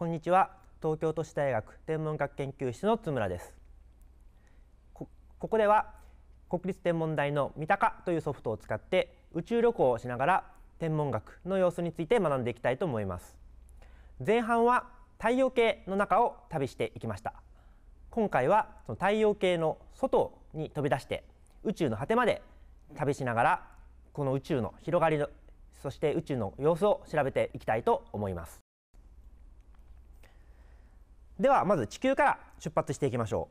こんにちは東京都市大学天文学研究室の津村ですここでは国立天文台の三鷹というソフトを使って宇宙旅行をしながら天文学の様子について学んでいきたいと思います前半は太陽系の中を旅していきました今回はその太陽系の外に飛び出して宇宙の果てまで旅しながらこの宇宙の広がりのそして宇宙の様子を調べていきたいと思いますではまず地球から出発していきましょ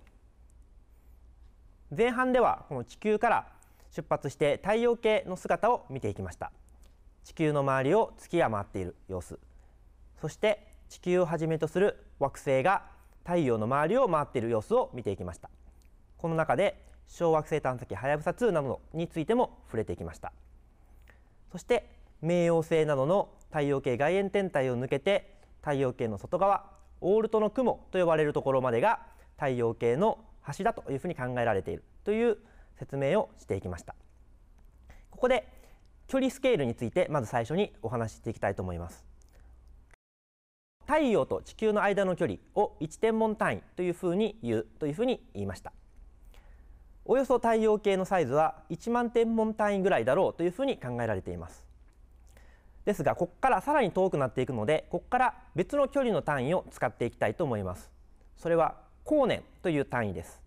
う前半ではこの地球から出発して太陽系の姿を見ていきました地球の周りを月が回っている様子そして地球をはじめとする惑星が太陽の周りを回っている様子を見ていきましたこの中で小惑星探査機はやぶさ2などについても触れていきましたそして冥王星などの太陽系外縁天体を抜けて太陽系の外側オールトの雲と呼ばれるところまでが太陽系の端だというふうに考えられているという説明をしていきましたここで距離スケールについてまず最初にお話ししていきたいと思います太陽と地球の間の距離を1天文単位というふうに言うというふうに言いましたおよそ太陽系のサイズは1万天文単位ぐらいだろうというふうに考えられていますですがここからさらに遠くなっていくのでここから別の距離の単位を使っていきたいと思いますそれは光年という単位です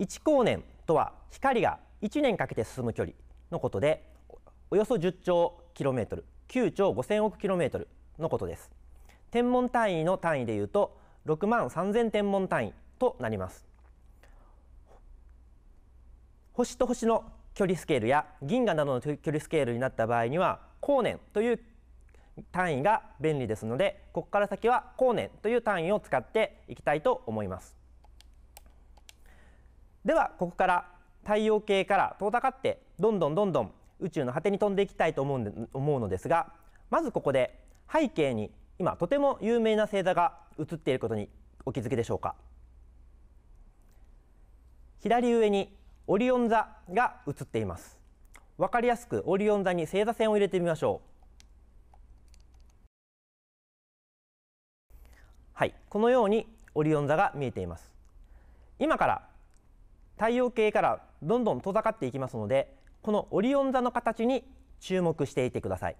1光年とは光が1年かけて進む距離のことでおよそ10兆トル9兆5000億トルのことです天文単位の単位でいうと6万3000天文単位となります星と星の距離スケールや銀河などの距離スケールになった場合には光年という単位が便利ですのでここから先は光年という単位を使っていきたいと思いますではここから太陽系から遠ざかってどんどんどんどん宇宙の果てに飛んでいきたいと思う思うのですがまずここで背景に今とても有名な星座が映っていることにお気づきでしょうか左上にオリオン座が映っています分かりやすくオリオン座に星座線を入れてみましょうはいこのようにオリオン座が見えています今から太陽系からどんどん遠ざかっていきますのでこのオリオン座の形に注目していてください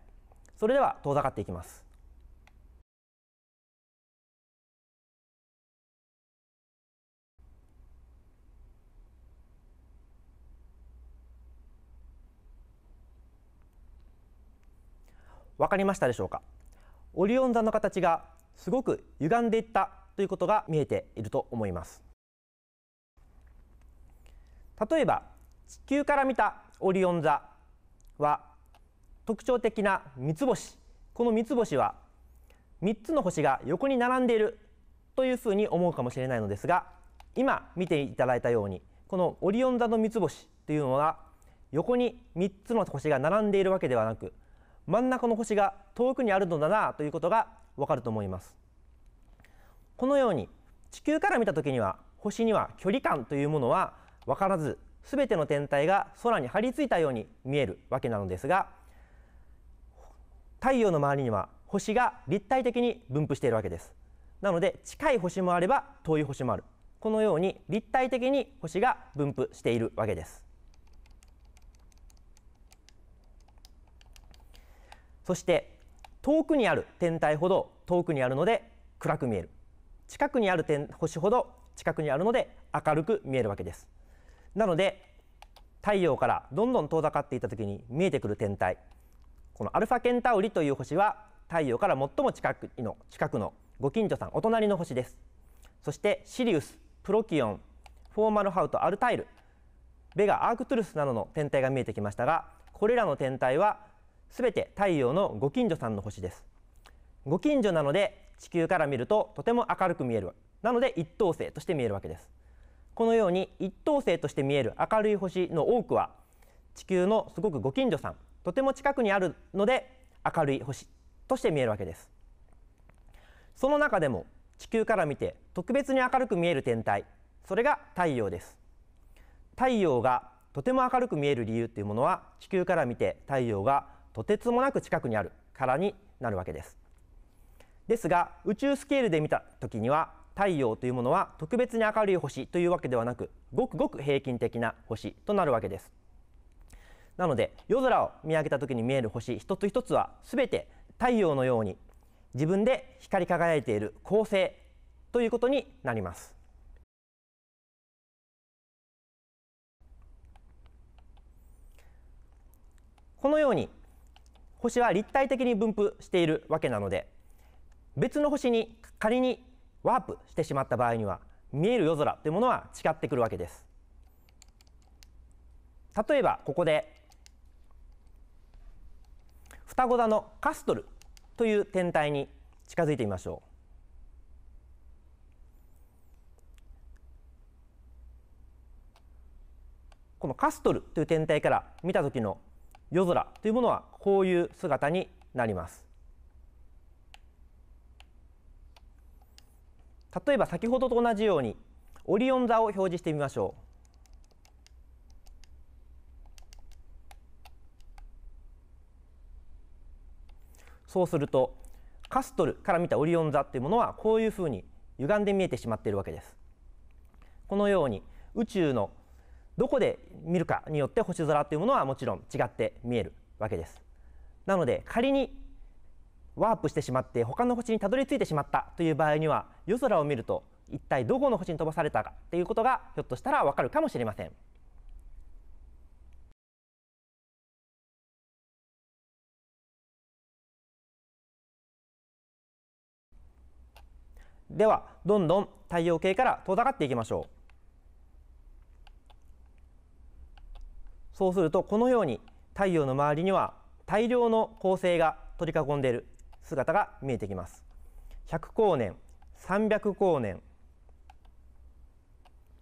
それでは遠ざかっていきます分かりましたでしょうかオリオン座の形がすごく歪んでいったということが見えていると思います例えば地球から見たオリオン座は特徴的な三つ星この三つ星は三つの星が横に並んでいるというふうに思うかもしれないのですが今見ていただいたようにこのオリオン座の三つ星というのは横に三つの星が並んでいるわけではなく真ん中の星が遠くにあるのだなということがわかると思いますこのように地球から見た時には星には距離感というものは分からず全ての天体が空に張り付いたように見えるわけなのですが太陽の周りには星が立体的に分布しているわけですなので近い星もあれば遠い星もあるこのように立体的に星が分布しているわけですそして遠くにある天体ほど遠くにあるので暗く見える近くにある点星ほど近くにあるので明るく見えるわけですなので太陽からどんどん遠ざかっていた時に見えてくる天体このアルファケンタウリという星は太陽から最も近くの近くのご近所さんお隣の星ですそしてシリウスプロキオンフォーマルハウトアルタイルベガアークトゥルスなどの天体が見えてきましたがこれらの天体はすべて太陽のご近所さんの星ですご近所なので地球から見るととても明るく見えるなので一等星として見えるわけですこのように一等星として見える明るい星の多くは地球のすごくご近所さんとても近くにあるので明るい星として見えるわけですその中でも地球から見て特別に明るく見える天体それが太陽です太陽がとても明るく見える理由というものは地球から見て太陽がとてつもなく近くにあるからになるわけですですが宇宙スケールで見た時には太陽というものは特別に明るい星というわけではなくごくごく平均的な星となるわけですなので夜空を見上げた時に見える星一つ一つは全て太陽のように自分で光り輝いている恒星ということになりますこのように星は立体的に分布しているわけなので別の星に仮にワープしてしまった場合には見える夜空というものは違ってくるわけです例えばここで双子座のカストルという天体に近づいてみましょうこのカストルという天体から見た時の夜空というものはこういう姿になります。例えば先ほどと同じようにオリオン座を表示してみましょう。そうするとカストルから見たオリオン座っていうものはこういうふうに歪んで見えてしまっているわけです。このように宇宙のどこで見るかによって星空っていうものはもちろん違って見えるわけです。なので仮にワープしてしまって他の星にたどり着いてしまったという場合には夜空を見ると一体どこの星に飛ばされたかっていうことがひょっとしたらわかるかもしれません。ではどんどん太陽系から遠ざかっていきましょう。そうするとこのように太陽の周りには大量の恒星が取り囲んでいる姿が見えてきます100光年300光年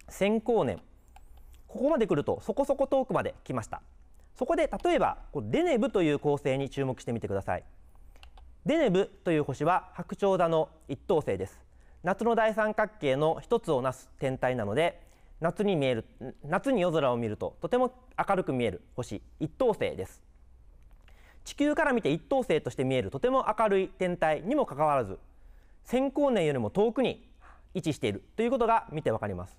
1000光年ここまで来るとそこそこ遠くまで来ましたそこで例えばデネブという恒星に注目してみてくださいデネブという星は白鳥座の一等星です夏の大三角形の一つをなす天体なので夏に見える夏に夜空を見るととても明るく見える星一等星です地球から見て一等星として見えるとても明るい天体にもかかわらず1光年よりも遠くに位置しているということが見てわかります。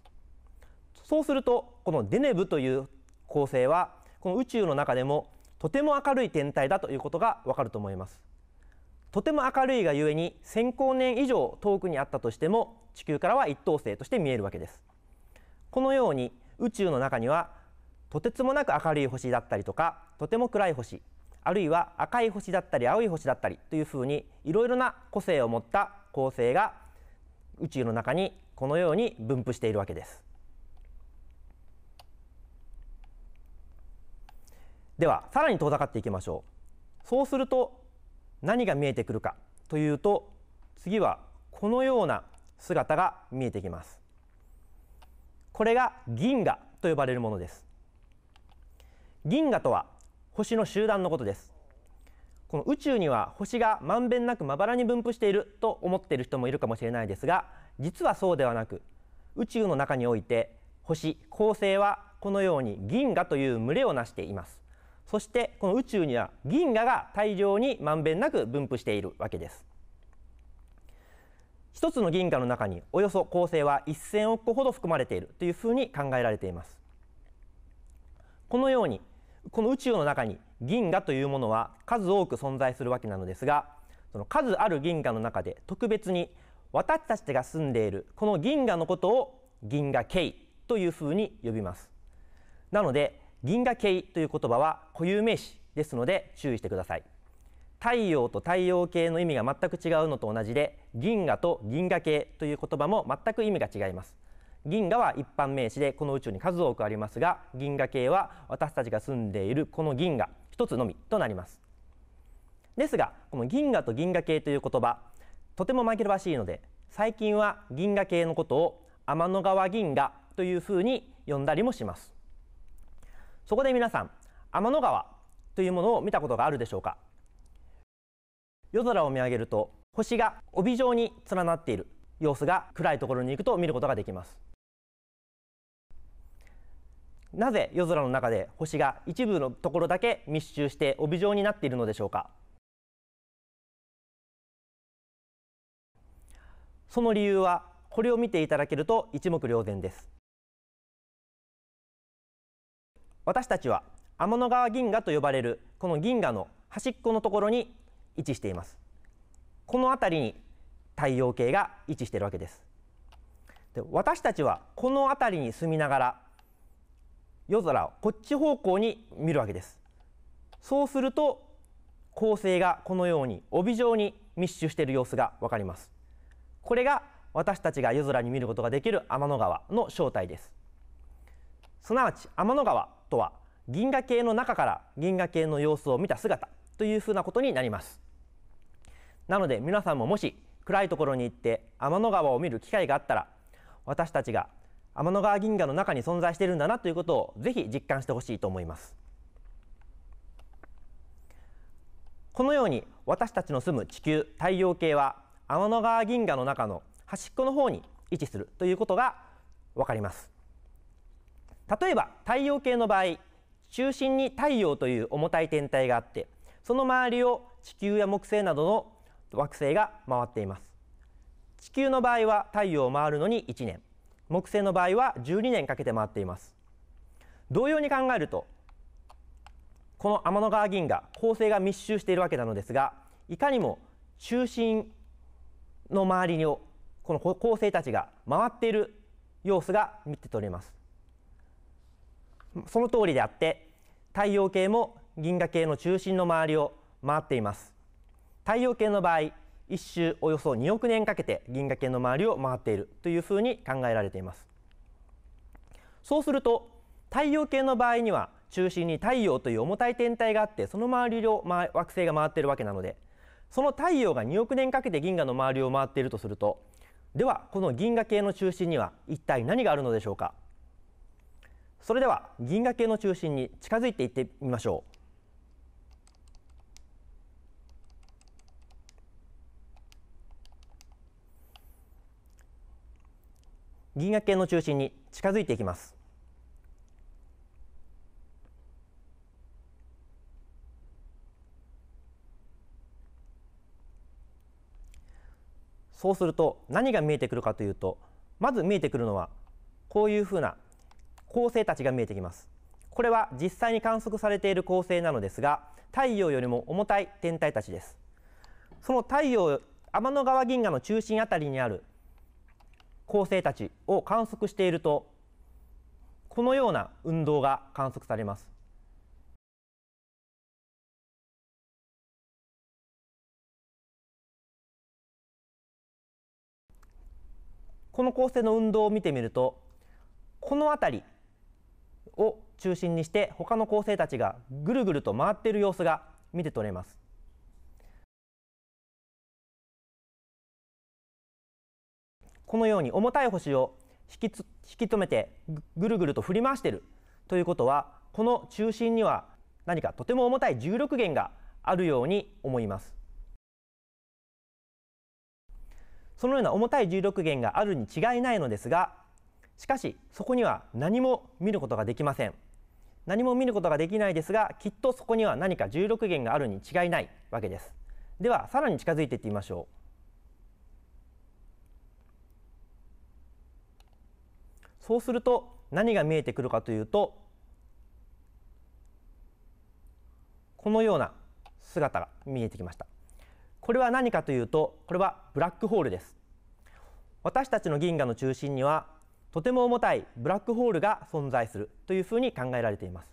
そうするとこのデネブという恒星はこの宇宙の中でもとても明るい天体だということがわかると思います。とても明るいがゆえに1光年以上遠くにあったとしても地球からは一等星として見えるわけです。このように宇宙の中にはとてつもなく明るい星だったりとかとても暗い星あるいは赤い星だったり青い星だったりというふうにいろいろな個性を持った恒星が宇宙の中にこのように分布しているわけです。ではさらに遠ざかっていきましょう。そうすると何が見えてくるかというと次はこのような姿が見えてきます。これが銀河と呼ばれるものです。銀河とは星の集団のことですこの宇宙には星がまんべんなくまばらに分布していると思っている人もいるかもしれないですが実はそうではなく宇宙の中において星恒星はこのように銀河という群れをなしていますそしてこの宇宙には銀河が大量にまんべんなく分布しているわけです一つの銀河の中におよそ恒星は1 0億個ほど含まれているというふうに考えられていますこのようにこの宇宙の中に銀河というものは数多く存在するわけなのですがその数ある銀河の中で特別に私たちが住んでいるこの銀河のことを銀河系というふうに呼びますなので銀河系という言葉は固有名詞ですので注意してください太陽と太陽系の意味が全く違うのと同じで銀河と銀河系という言葉も全く意味が違います銀河は一般名詞でこの宇宙に数多くありますが銀河系は私たちが住んでいるこの銀河1つのみとなりますですがこの銀河と銀河系という言葉とても紛らわしいので最近は銀河系のことを天の川銀河というふうに呼んだりもしますそこで皆さん天の川というものを見たことがあるでしょうか夜空を見上げると星が帯状に連なっている様子が暗いところに行くと見ることができますなぜ夜空の中で星が一部のところだけ密集して帯状になっているのでしょうかその理由はこれを見ていただけると一目瞭然です私たちは天の川銀河と呼ばれるこの銀河の端っこのところに位置していますこの辺りに太陽系が位置しているわけですで私たちはこの辺りに住みながら夜空をこっち方向に見るわけですそうすると恒星がこのように帯状に密集している様子がわかりますこれが私たちが夜空に見ることができる天の川の正体ですすなわち天の川とは銀河系の中から銀河系の様子を見た姿というふうなことになりますなので皆さんももし暗いところに行って天の川を見る機会があったら私たちが天の川銀河の中に存在しているんだなということをぜひ実感してほしいと思いますこのように私たちの住む地球太陽系は天の川銀河の中の端っこの方に位置するということがわかります例えば太陽系の場合中心に太陽という重たい天体があってその周りを地球や木星などの惑星が回っています地球の場合は太陽を回るのに1年木星の場合は12年かけて回っています同様に考えるとこの天の川銀河恒星が密集しているわけなのですがいかにも中心の周りをこの恒星たちが回っている様子が見て取れますその通りであって太陽系も銀河系の中心の周りを回っています太陽系の場合一周およそ2億年かけて銀河系の周りを回っているというふうに考えられていますそうすると太陽系の場合には中心に太陽という重たい天体があってその周りを惑星が回っているわけなのでその太陽が2億年かけて銀河の周りを回っているとするとではこの銀河系の中心には一体何があるのでしょうかそれでは銀河系の中心に近づいていってみましょう銀河系の中心に近づいていきますそうすると何が見えてくるかというとまず見えてくるのはこういうふうな恒星たちが見えてきますこれは実際に観測されている恒星なのですが太陽よりも重たい天体たちですその太陽天の川銀河の中心あたりにある恒星たちを観測しているとこのような運動が観測されます。この恒星の運動を見てみるとこの辺りを中心にして他の恒星たちがぐるぐると回っている様子が見て取れます。このように重たい星を引きつ引き止めてぐるぐると振り回しているということはこの中心には何かとても重たい重力源があるように思いますそのような重たい重力源があるに違いないのですがしかしそこには何も見ることができません何も見ることができないですがきっとそこには何か重力源があるに違いないわけですではさらに近づいていってみましょうそうすると何が見えてくるかというとこのような姿が見えてきましたこれは何かというとこれはブラックホールです私たちの銀河の中心にはとても重たいブラックホールが存在するというふうに考えられています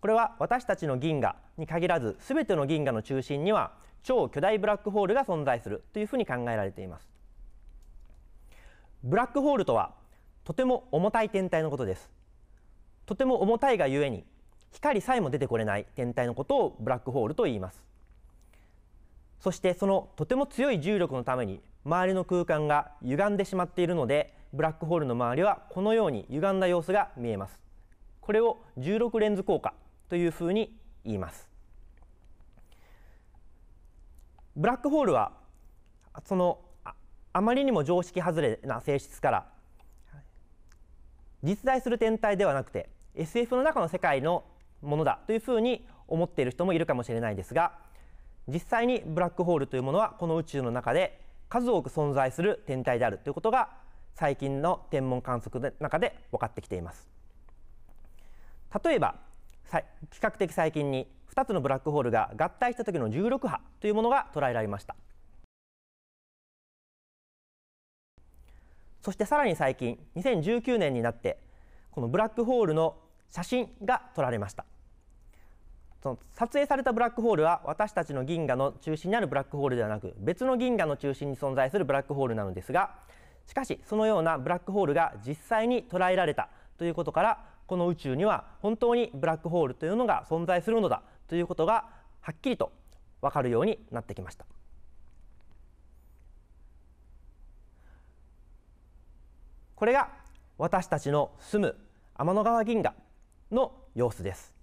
これは私たちの銀河に限らずすべての銀河の中心には超巨大ブラックホールが存在するというふうに考えられていますブラックホールとはとても重たい天体のことですとても重たいがゆえに光さえも出てこれない天体のことをブラックホールと言いますそしてそのとても強い重力のために周りの空間が歪んでしまっているのでブラックホールの周りはこのように歪んだ様子が見えますこれを16レンズ効果というふうに言いますブラックホールはそのあまりにも常識外れな性質から実在する天体ではなくて SF の中の世界のものだというふうに思っている人もいるかもしれないですが実際にブラックホールというものはこの宇宙の中で数多く存在する天体であるということが最近の天文観測の中で分かってきています例えば比較的最近に2つのブラックホールが合体した時の16波というものが捉えられましたそしてさらに最近2019年になってこのブラックホールの写真が撮られましたその撮影されたブラックホールは私たちの銀河の中心にあるブラックホールではなく別の銀河の中心に存在するブラックホールなのですがしかしそのようなブラックホールが実際に捉えられたということからこの宇宙には本当にブラックホールというのが存在するのだということがはっきりと分かるようになってきました。これが私たちの住む天の川銀河の様子です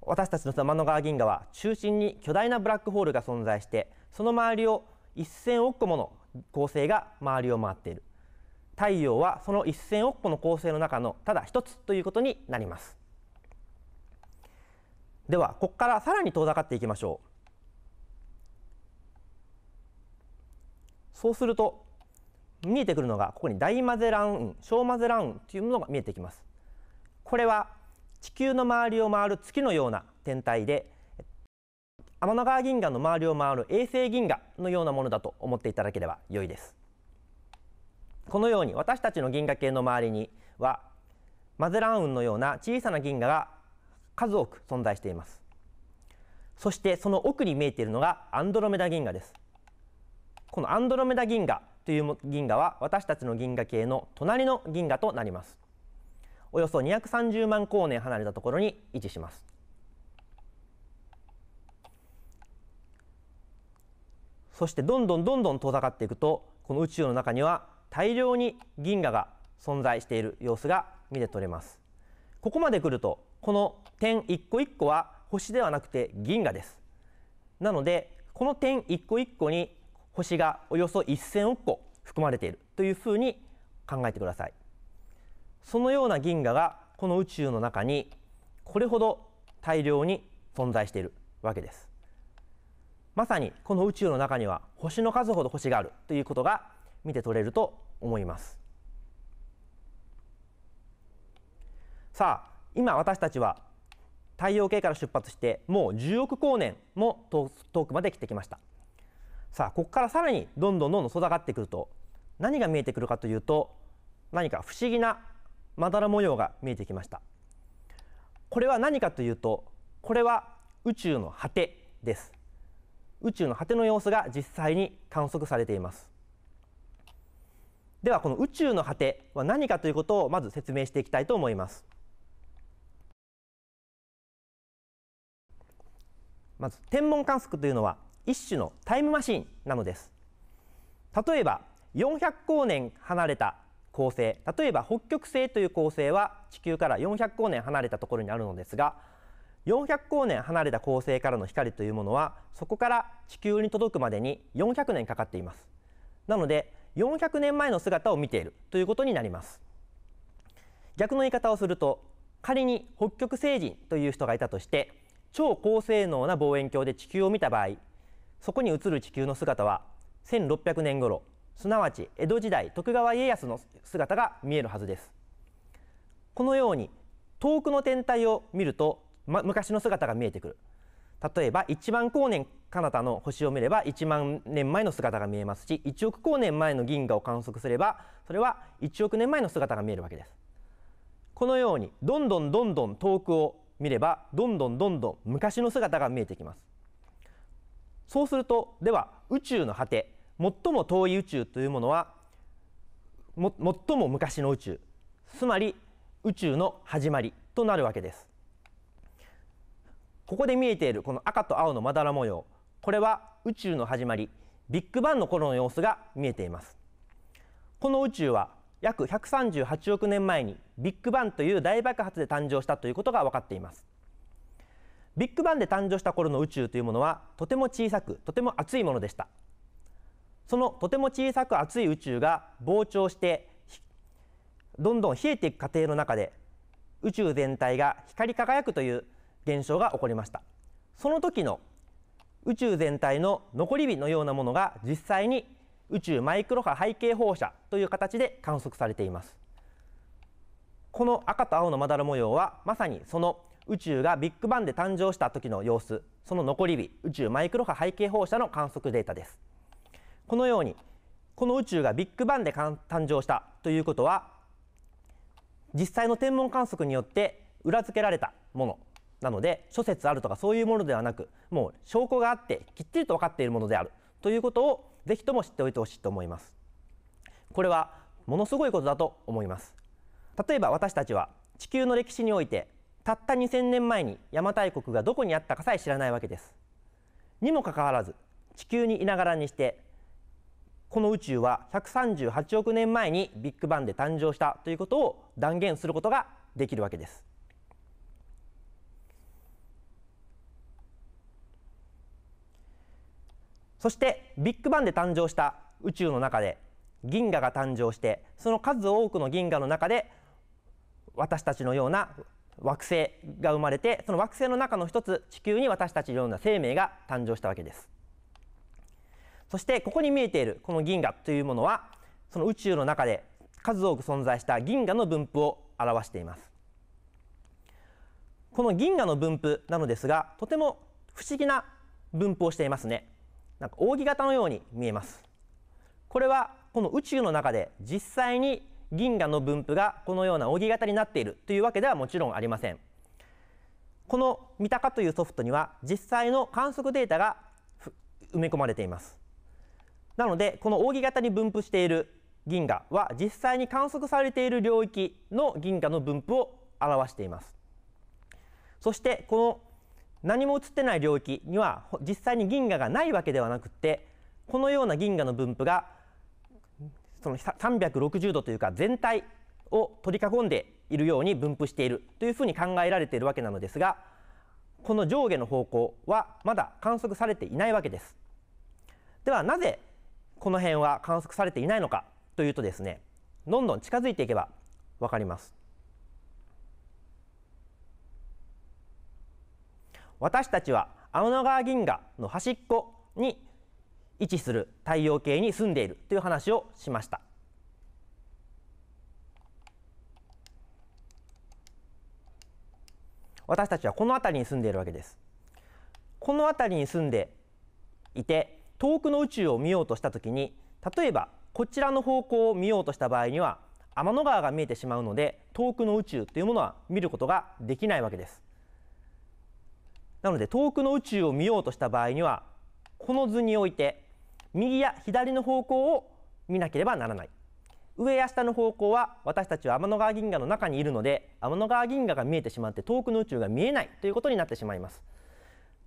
私たちの天の川銀河は中心に巨大なブラックホールが存在してその周りを1000億個もの恒星が周りを回っている太陽はその1000億個の恒星の中のただ一つということになりますではここからさらに遠ざかっていきましょうそうすると見えてくるのがここに大マゼラン雲小マゼラン雲というものが見えてきますこれは地球の周りを回る月のような天体で天の川銀河の周りを回る衛星銀河のようなものだと思っていただければ良いですこのように私たちの銀河系の周りにはマゼラン雲のような小さな銀河が数多く存在していますそしてその奥に見えているのがアンドロメダ銀河ですこのアンドロメダ銀河という銀河は私たちの銀河系の隣の銀河となりますおよそ230万光年離れたところに位置しますそしてどんどんどんどん遠ざかっていくとこの宇宙の中には大量に銀河が存在している様子が見て取れますここまで来るとこの点一個一個は星ではなくて銀河ですなのでこの点一個一個に星がおよそ1000億個含まれているというふうに考えてくださいそのような銀河がこの宇宙の中にこれほど大量に存在しているわけですまさにこの宇宙の中には星の数ほど星があるということが見て取れると思いますさあ今私たちは太陽系から出発してもう10億光年も遠くまで来てきましたさあここからさらにどんどんどんどん育ってくると何が見えてくるかというと何か不思議なまだら模様が見えてきましたこれは何かというとこれは宇宙の果てです宇宙の果ての様子が実際に観測されていますではこの宇宙の果ては何かということをまず説明していきたいと思いますまず天文観測というのは一種のタイムマシンなのです例えば400光年離れた恒星例えば北極星という恒星は地球から400光年離れたところにあるのですが400光年離れた恒星からの光というものはそこから地球に届くまでに400年かかっていますなので400年前の姿を見ているということになります逆の言い方をすると仮に北極星人という人がいたとして超高性能な望遠鏡で地球を見た場合そこに映る地球の姿は1600年頃すなわち江戸時代徳川家康の姿が見えるはずですこのように遠くの天体を見ると、ま、昔の姿が見えてくる例えば1万光年彼方の星を見れば1万年前の姿が見えますし1億光年前の銀河を観測すればそれは1億年前の姿が見えるわけですこのようにどんどんどんどん遠くを見ればどんどんどんどん昔の姿が見えてきますそうするとでは宇宙の果て最も遠い宇宙というものはも最も昔の宇宙つまり宇宙の始まりとなるわけですここで見えているこの赤と青のまだら模様これは宇宙の始まりビッグバンの頃の様子が見えていますこの宇宙は約138億年前にビッグバンという大爆発で誕生したということが分かっていますビッグバンで誕生した頃の宇宙というものはとても小さくとても熱いものでしたそのとても小さく熱い宇宙が膨張してどんどん冷えていく過程の中で宇宙全体が光り輝くという現象が起こりましたその時の宇宙全体の残り火のようなものが実際に宇宙マイクロ波背景放射という形で観測されていますこの赤と青のまだら模様はまさにその宇宙がビッグバンで誕生した時の様子その残り火宇宙マイクロ波背景放射の観測データですこのようにこの宇宙がビッグバンで誕生したということは実際の天文観測によって裏付けられたものなので諸説あるとかそういうものではなくもう証拠があってきっちりと分かっているものであるということをぜひとも知っておいてほしいと思いますこれはものすごいことだと思います例えば私たちは地球の歴史においてたった2000年前に邪馬台国がどこにあったかさえ知らないわけですにもかかわらず地球にいながらにしてこの宇宙は138億年前にビッグバンで誕生したということを断言することができるわけですそしてビッグバンで誕生した宇宙の中で銀河が誕生してその数多くの銀河の中で私たちのような惑星が生まれてその惑星の中の一つ地球に私たちのような生命が誕生したわけですそしてここに見えているこの銀河というものはその宇宙の中で数多く存在した銀河の分布を表していますこの銀河の分布なのですがとても不思議な分布をしていますねなんか扇形のように見えますこれはこの宇宙の中で実際に銀河の分布がこのような扇形になっているというわけではもちろんありませんこの三鷹というソフトには実際の観測データが埋め込まれていますなのでこの扇形に分布している銀河は実際に観測されている領域の銀河の分布を表していますそしてこの何も映ってない領域には実際に銀河がないわけではなくてこのような銀河の分布がその360度というか全体を取り囲んでいるように分布しているというふうに考えられているわけなのですがこの上下の方向はまだ観測されていないわけですではなぜこの辺は観測されていないのかというとですねどんどん近づいていけば分かります私たちは天の川銀河の端っこに位置する太陽系に住んでいるという話をしました。私たちはこの辺りに住んでいるわけです。この辺りに住んでいて遠くの宇宙を見ようとした時に例えばこちらの方向を見ようとした場合には天の川が見えてしまうので遠くの宇宙というものは見ることができないわけです。なので遠くの宇宙を見ようとした場合にはこの図において右や左の方向を見なければならない上や下の方向は私たちは天の川銀河の中にいるので天の川銀河が見えてしまって遠くの宇宙が見えないということになってしまいます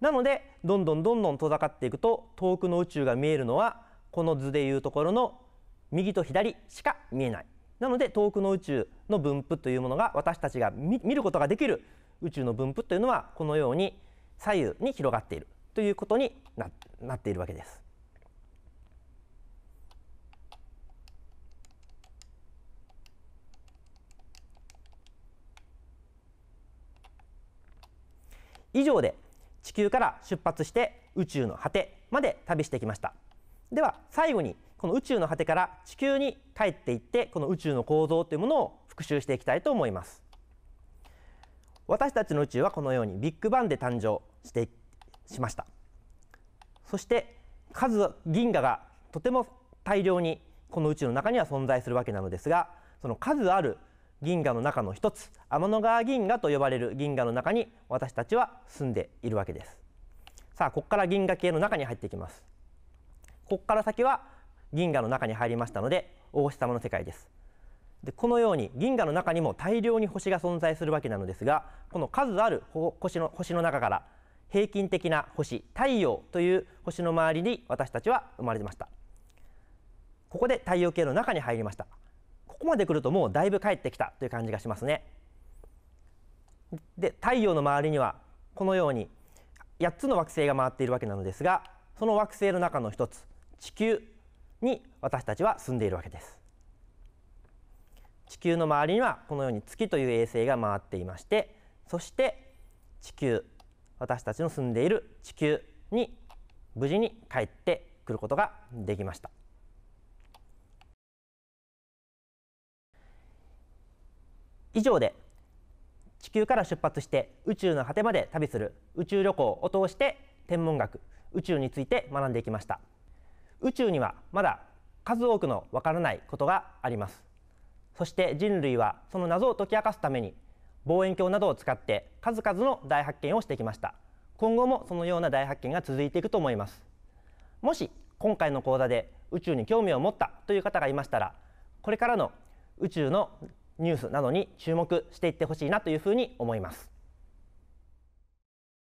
なのでどんどんどんどん遠ざかっていくと遠くの宇宙が見えるのはこの図でいうところの右と左しか見えないなので遠くの宇宙の分布というものが私たちが見ることができる宇宙の分布というのはこのように左右に広がっているということになっているわけです。以上で地球から出発して宇宙の果てまで旅してきましたでは最後にこの宇宙の果てから地球に帰っていってこの宇宙の構造というものを復習していきたいと思います私たちの宇宙はこのようにビッグバンで誕生してしましたそして数銀河がとても大量にこの宇宙の中には存在するわけなのですがその数ある銀河の中の一つ天の川銀河と呼ばれる銀河の中に私たちは住んでいるわけですさあここから銀河系の中に入っていきますここから先は銀河の中に入りましたのでお星様の世界ですでこのように銀河の中にも大量に星が存在するわけなのですがこの数ある星の星の中から平均的な星太陽という星の周りに私たちは生まれましたここで太陽系の中に入りましたこまで来るともうだいぶ帰ってきたという感じがしますね。で太陽の周りにはこのように8つの惑星が回っているわけなのですがその惑星の中の一つ地球に私たちは住んでいるわけです。地球の周りにはこのように月という衛星が回っていましてそして地球私たちの住んでいる地球に無事に帰ってくることができました。以上で地球から出発して宇宙の果てまで旅する宇宙旅行を通して天文学宇宙について学んでいきました宇宙にはまだ数多くのわからないことがありますそして人類はその謎を解き明かすために望遠鏡などを使って数々の大発見をしてきました今後もそのような大発見が続いていくと思いますもし今回の講座で宇宙に興味を持ったという方がいましたらこれからの宇宙のニュースなどに注目していってほしいなというふうに思います。